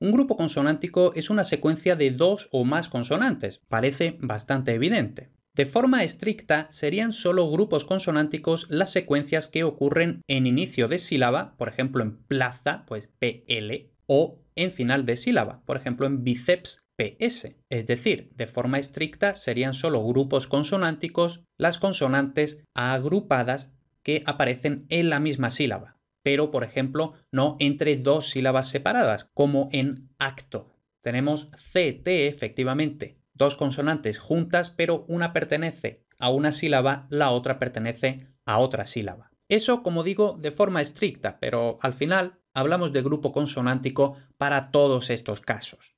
Un grupo consonántico es una secuencia de dos o más consonantes, parece bastante evidente. De forma estricta, serían solo grupos consonánticos las secuencias que ocurren en inicio de sílaba, por ejemplo en plaza, pues PL, o en final de sílaba, por ejemplo en bíceps, PS. Es decir, de forma estricta serían solo grupos consonánticos las consonantes agrupadas que aparecen en la misma sílaba pero por ejemplo no entre dos sílabas separadas, como en acto. Tenemos CT efectivamente, dos consonantes juntas, pero una pertenece a una sílaba, la otra pertenece a otra sílaba. Eso, como digo, de forma estricta, pero al final hablamos de grupo consonántico para todos estos casos.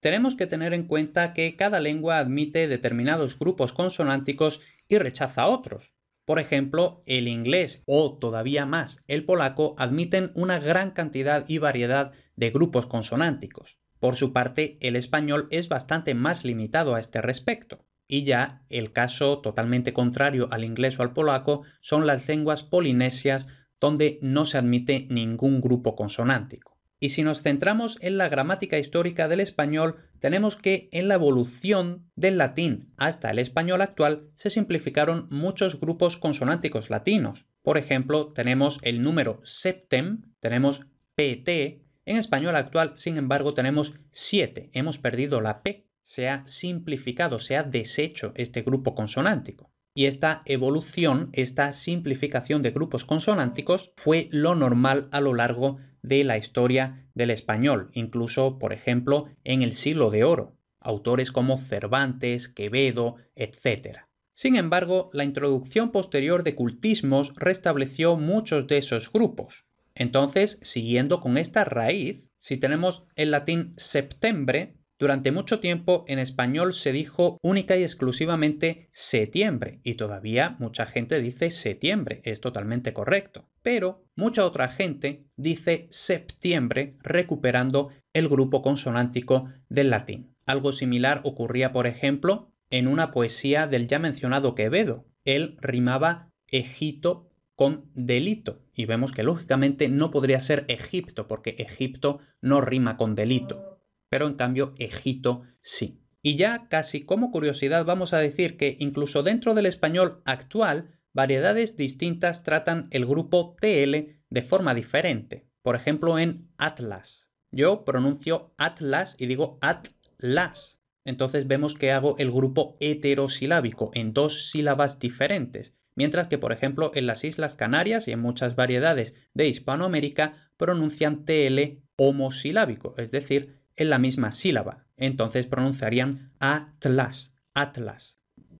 Tenemos que tener en cuenta que cada lengua admite determinados grupos consonánticos y rechaza otros. Por ejemplo, el inglés o todavía más el polaco admiten una gran cantidad y variedad de grupos consonánticos. Por su parte, el español es bastante más limitado a este respecto. Y ya el caso totalmente contrario al inglés o al polaco son las lenguas polinesias donde no se admite ningún grupo consonántico. Y si nos centramos en la gramática histórica del español, tenemos que en la evolución del latín hasta el español actual se simplificaron muchos grupos consonánticos latinos. Por ejemplo, tenemos el número septem, tenemos pt, en español actual, sin embargo, tenemos siete. hemos perdido la p, se ha simplificado, se ha deshecho este grupo consonántico. Y esta evolución, esta simplificación de grupos consonánticos fue lo normal a lo largo de la historia del español, incluso, por ejemplo, en el siglo de oro, autores como Cervantes, Quevedo, etc. Sin embargo, la introducción posterior de cultismos restableció muchos de esos grupos. Entonces, siguiendo con esta raíz, si tenemos el latín septembre, durante mucho tiempo en español se dijo única y exclusivamente septiembre y todavía mucha gente dice septiembre, es totalmente correcto, pero mucha otra gente dice septiembre recuperando el grupo consonántico del latín. Algo similar ocurría, por ejemplo, en una poesía del ya mencionado Quevedo. Él rimaba Egipto con delito y vemos que lógicamente no podría ser Egipto porque Egipto no rima con delito pero en cambio Egipto sí. Y ya casi como curiosidad vamos a decir que incluso dentro del español actual, variedades distintas tratan el grupo TL de forma diferente. Por ejemplo, en Atlas. Yo pronuncio Atlas y digo Atlas. Entonces vemos que hago el grupo heterosilábico en dos sílabas diferentes. Mientras que, por ejemplo, en las Islas Canarias y en muchas variedades de Hispanoamérica pronuncian TL homosilábico, es decir, en la misma sílaba. Entonces pronunciarían atlas, atlas.